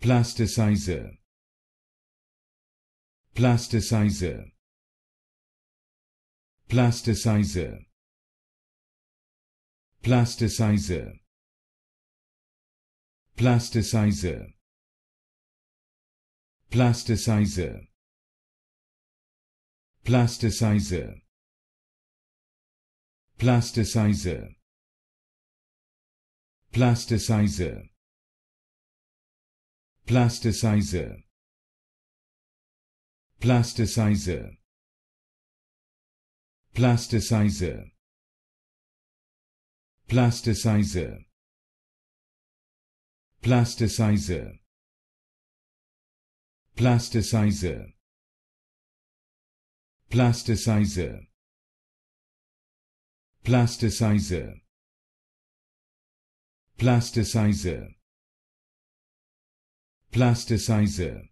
plasticizer plasticizer plasticizer plasticizer plasticizer plasticizer plasticizer plasticizer plasticizer plasticizer plasticizer plasticizer plasticizer plasticizer plasticizer plasticizer plasticizer plasticizer plasticizer